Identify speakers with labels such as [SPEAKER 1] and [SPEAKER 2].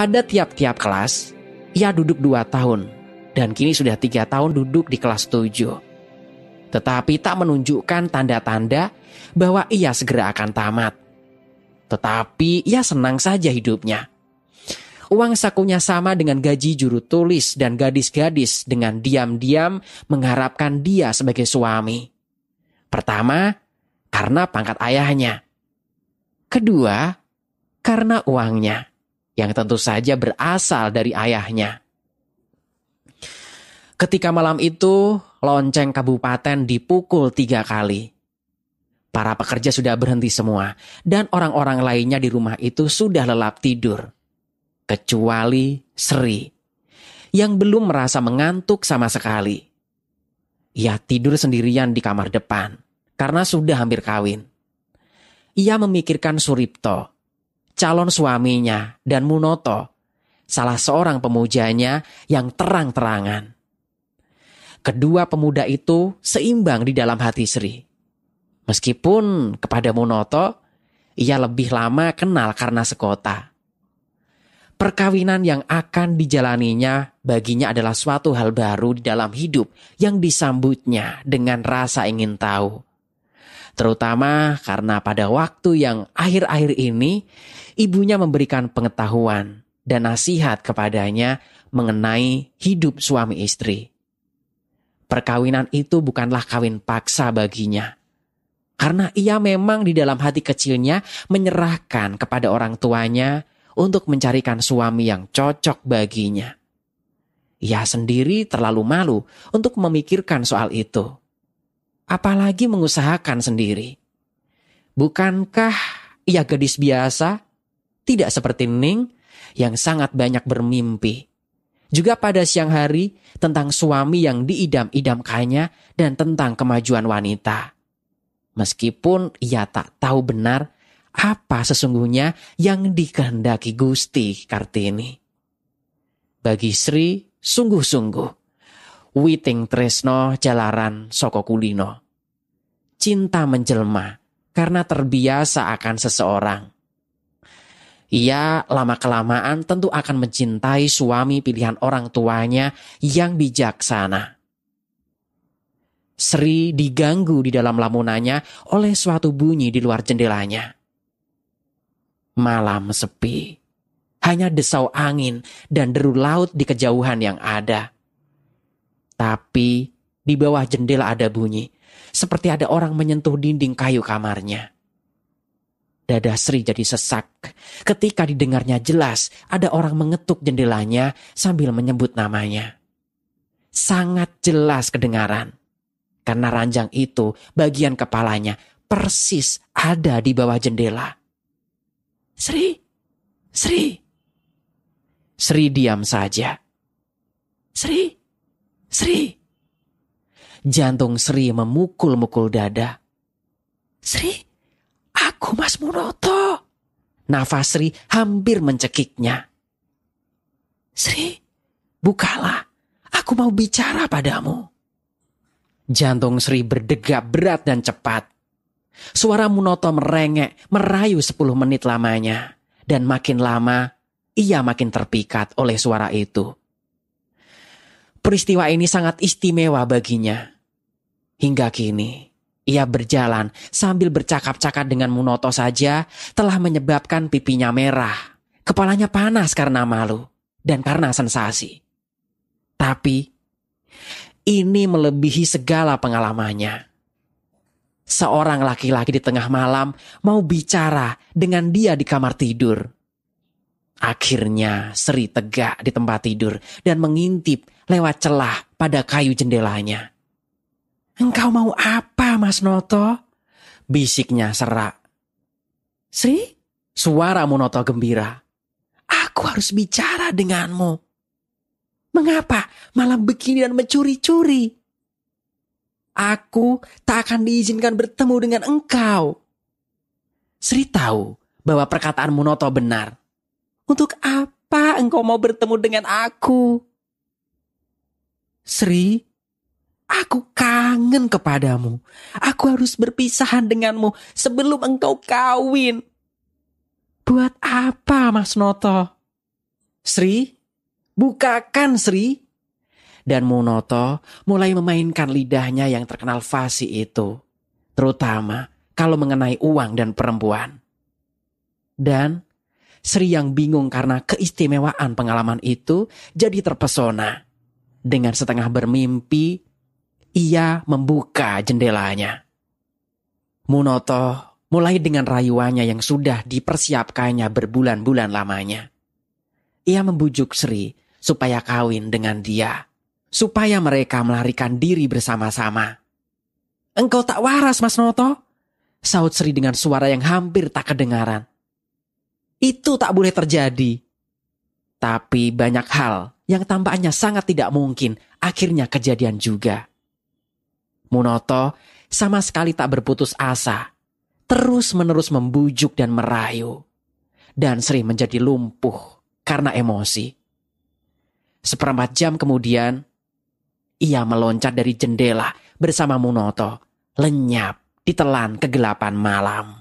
[SPEAKER 1] Pada tiap-tiap kelas, ia duduk dua tahun dan kini sudah tiga tahun duduk di kelas tujuh. Tetapi tak menunjukkan tanda-tanda bahwa ia segera akan tamat. Tetapi ia senang saja hidupnya. Uang sakunya sama dengan gaji juru tulis dan gadis-gadis dengan diam-diam mengharapkan dia sebagai suami. Pertama, karena pangkat ayahnya. Kedua, karena uangnya yang tentu saja berasal dari ayahnya. Ketika malam itu, lonceng kabupaten dipukul tiga kali. Para pekerja sudah berhenti semua, dan orang-orang lainnya di rumah itu sudah lelap tidur, kecuali Sri yang belum merasa mengantuk sama sekali. Ia tidur sendirian di kamar depan karena sudah hampir kawin. Ia memikirkan Suripto calon suaminya dan Munoto, salah seorang pemujanya yang terang-terangan. Kedua pemuda itu seimbang di dalam hati Sri. Meskipun kepada Munoto, ia lebih lama kenal karena sekota. Perkawinan yang akan dijalaninya baginya adalah suatu hal baru di dalam hidup yang disambutnya dengan rasa ingin tahu Terutama karena pada waktu yang akhir-akhir ini ibunya memberikan pengetahuan dan nasihat kepadanya mengenai hidup suami istri. Perkawinan itu bukanlah kawin paksa baginya. Karena ia memang di dalam hati kecilnya menyerahkan kepada orang tuanya untuk mencarikan suami yang cocok baginya. Ia sendiri terlalu malu untuk memikirkan soal itu apalagi mengusahakan sendiri. Bukankah ia gadis biasa, tidak seperti Ning yang sangat banyak bermimpi? Juga pada siang hari tentang suami yang diidam-idamkannya dan tentang kemajuan wanita. Meskipun ia tak tahu benar apa sesungguhnya yang dikehendaki Gusti Kartini. Bagi Sri, sungguh-sungguh witing tresno jalaran soko kulino. Cinta menjelma karena terbiasa akan seseorang. Ia lama-kelamaan tentu akan mencintai suami pilihan orang tuanya yang bijaksana. Sri diganggu di dalam lamunannya oleh suatu bunyi di luar jendelanya. Malam sepi, hanya desau angin dan deru laut di kejauhan yang ada tapi di bawah jendela ada bunyi. Seperti ada orang menyentuh dinding kayu kamarnya. Dada Sri jadi sesak. Ketika didengarnya jelas, ada orang mengetuk jendelanya sambil menyebut namanya. Sangat jelas kedengaran. Karena ranjang itu bagian kepalanya persis ada di bawah jendela. Sri, Sri. Sri diam saja. Sri, Sri. Jantung Sri memukul-mukul dada. Sri, aku Mas Munoto. Nafas Sri hampir mencekiknya. Sri, bukalah. Aku mau bicara padamu. Jantung Sri berdegap berat dan cepat. Suara Munoto merengek, merayu sepuluh menit lamanya. Dan makin lama, ia makin terpikat oleh suara itu. Peristiwa ini sangat istimewa baginya. Hingga kini, ia berjalan sambil bercakap-cakap dengan Munoto saja telah menyebabkan pipinya merah, kepalanya panas karena malu, dan karena sensasi. Tapi, ini melebihi segala pengalamannya. Seorang laki-laki di tengah malam mau bicara dengan dia di kamar tidur. Akhirnya Sri tegak di tempat tidur dan mengintip lewat celah pada kayu jendelanya. Engkau mau apa Mas Noto? Bisiknya serak. Sri, suara Monoto gembira. Aku harus bicara denganmu. Mengapa malam begini dan mencuri-curi? Aku tak akan diizinkan bertemu dengan engkau. Sri tahu bahwa perkataan Monoto benar untuk apa engkau mau bertemu dengan aku? Sri, aku kangen kepadamu. Aku harus berpisahan denganmu sebelum engkau kawin. Buat apa, Mas Noto? Sri, bukakan Sri. Dan Munoto mulai memainkan lidahnya yang terkenal fasih itu. Terutama kalau mengenai uang dan perempuan. Dan Sri yang bingung karena keistimewaan pengalaman itu jadi terpesona. Dengan setengah bermimpi, ia membuka jendelanya. Munoto mulai dengan rayuannya yang sudah dipersiapkannya berbulan-bulan lamanya. Ia membujuk Sri supaya kawin dengan dia, supaya mereka melarikan diri bersama-sama. Engkau tak waras, Mas Noto, saut Sri dengan suara yang hampir tak kedengaran. Itu tak boleh terjadi. Tapi banyak hal yang tampaknya sangat tidak mungkin akhirnya kejadian juga. Munoto sama sekali tak berputus asa, terus-menerus membujuk dan merayu. Dan sering menjadi lumpuh karena emosi. Seperempat jam kemudian, ia meloncat dari jendela bersama Munoto, lenyap ditelan kegelapan malam.